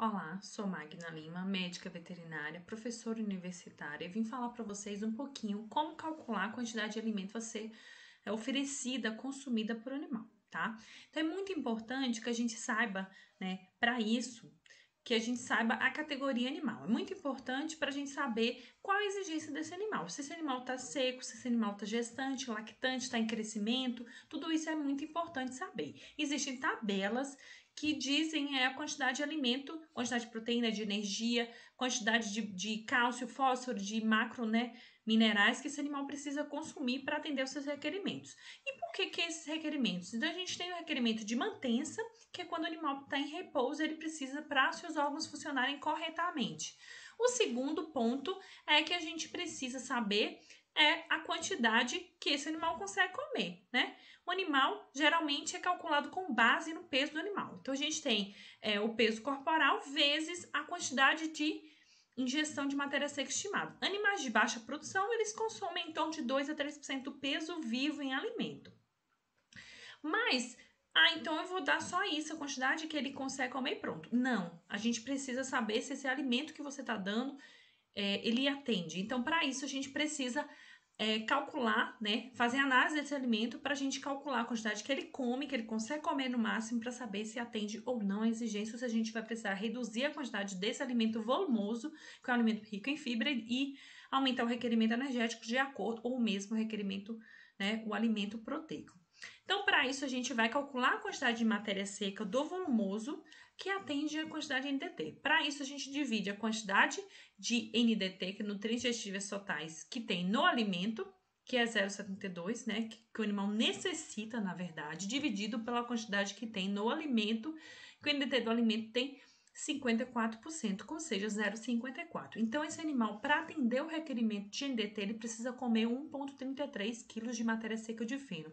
Olá, sou Magna Lima, médica veterinária, professora universitária, e vim falar para vocês um pouquinho como calcular a quantidade de alimento a ser é, oferecida, consumida por animal, tá? Então é muito importante que a gente saiba, né, para isso, que a gente saiba a categoria animal. É muito importante para a gente saber qual a exigência desse animal. Se esse animal está seco, se esse animal está gestante, lactante, está em crescimento, tudo isso é muito importante saber. Existem tabelas que dizem é a quantidade de alimento, quantidade de proteína, de energia, quantidade de, de cálcio, fósforo, de macro, né, minerais que esse animal precisa consumir para atender os seus requerimentos. E por que, que esses requerimentos? Então, a gente tem o requerimento de mantença, que é quando o animal está em repouso, ele precisa para seus órgãos funcionarem corretamente. O segundo ponto é que a gente precisa saber é a quantidade que esse animal consegue comer, né? O animal geralmente é calculado com base no peso do animal. Então a gente tem é, o peso corporal vezes a quantidade de ingestão de matéria seca estimada. Animais de baixa produção, eles consomem em torno de 2 a 3% do peso vivo em alimento. Mas ah, então eu vou dar só isso, a quantidade que ele consegue comer pronto. Não, a gente precisa saber se esse alimento que você está dando, é, ele atende. Então, para isso, a gente precisa é, calcular, né, fazer análise desse alimento para a gente calcular a quantidade que ele come, que ele consegue comer no máximo, para saber se atende ou não a exigência, ou se a gente vai precisar reduzir a quantidade desse alimento volumoso, que é um alimento rico em fibra, e aumentar o requerimento energético de acordo, ou mesmo o requerimento, né, o alimento proteico. Então, para isso, a gente vai calcular a quantidade de matéria seca do volumoso que atende a quantidade de NDT. Para isso, a gente divide a quantidade de NDT, que é nutrientes totais, que tem no alimento, que é 0,72, né, que, que o animal necessita, na verdade, dividido pela quantidade que tem no alimento, que o NDT do alimento tem 54%, ou seja, 0,54. Então, esse animal, para atender o requerimento de NDT, ele precisa comer 1,33 kg de matéria seca de feno.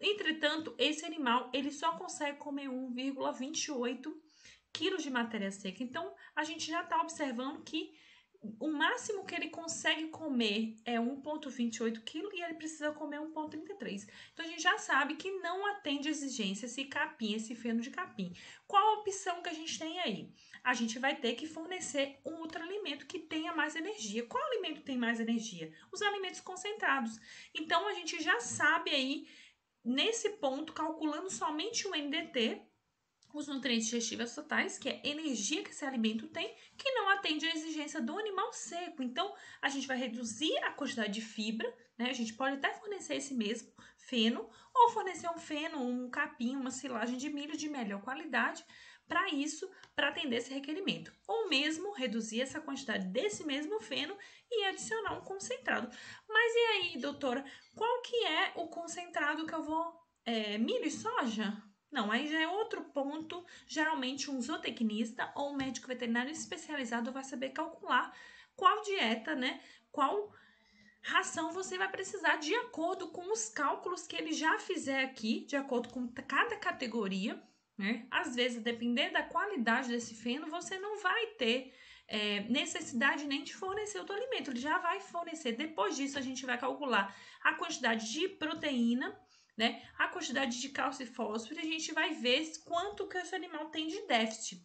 Entretanto, esse animal ele só consegue comer 1,28 quilos de matéria seca. Então, a gente já está observando que o máximo que ele consegue comer é 1,28 kg e ele precisa comer 1,33. Então a gente já sabe que não atende exigência esse capim, esse feno de capim. Qual a opção que a gente tem aí? A gente vai ter que fornecer um outro alimento que tenha mais energia. Qual alimento tem mais energia? Os alimentos concentrados. Então a gente já sabe aí nesse ponto, calculando somente o NDT, os nutrientes digestivos totais, que é energia que esse alimento tem, que não atende à exigência do animal seco. Então, a gente vai reduzir a quantidade de fibra, né? A gente pode até fornecer esse mesmo feno, ou fornecer um feno, um capim, uma silagem de milho de melhor qualidade, para isso, para atender esse requerimento. Ou mesmo reduzir essa quantidade desse mesmo feno e adicionar um concentrado. Mas e aí, doutora, qual que é o concentrado que eu vou. É, milho e soja? Não, aí já é outro ponto. Geralmente, um zootecnista ou um médico veterinário especializado vai saber calcular qual dieta, né? Qual ração você vai precisar de acordo com os cálculos que ele já fizer aqui, de acordo com cada categoria né? Às vezes, dependendo da qualidade desse feno, você não vai ter é, necessidade nem de fornecer outro alimento, ele já vai fornecer. Depois disso, a gente vai calcular a quantidade de proteína, né? a quantidade de cálcio e fósforo, e a gente vai ver quanto que esse animal tem de déficit.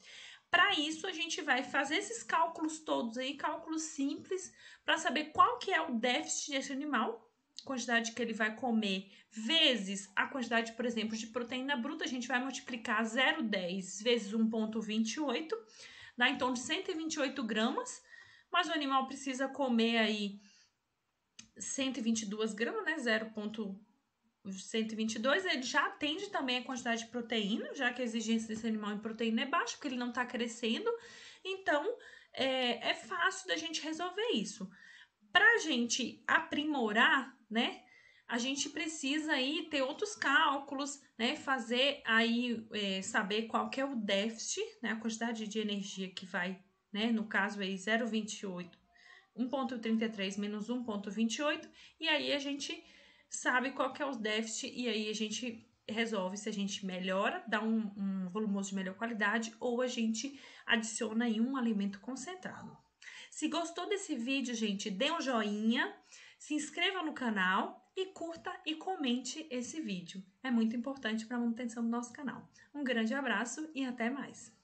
Para isso, a gente vai fazer esses cálculos todos aí, cálculos simples, para saber qual que é o déficit desse animal, quantidade que ele vai comer vezes a quantidade, por exemplo, de proteína bruta, a gente vai multiplicar 0,10 vezes 1,28, dá em torno de 128 gramas, mas o animal precisa comer aí 122 gramas, né? 0,122, ele já atende também a quantidade de proteína, já que a exigência desse animal em proteína é baixa, porque ele não está crescendo, então é, é fácil da gente resolver isso. Para a gente aprimorar, né, a gente precisa aí ter outros cálculos, né, fazer aí é, saber qual que é o déficit, né, a quantidade de energia que vai, né, no caso aí 0,28, 1,33 menos 1,28, e aí a gente sabe qual que é o déficit e aí a gente resolve se a gente melhora, dá um, um volumoso de melhor qualidade ou a gente adiciona aí um alimento concentrado. Se gostou desse vídeo, gente, dê um joinha, se inscreva no canal e curta e comente esse vídeo. É muito importante para a manutenção do nosso canal. Um grande abraço e até mais!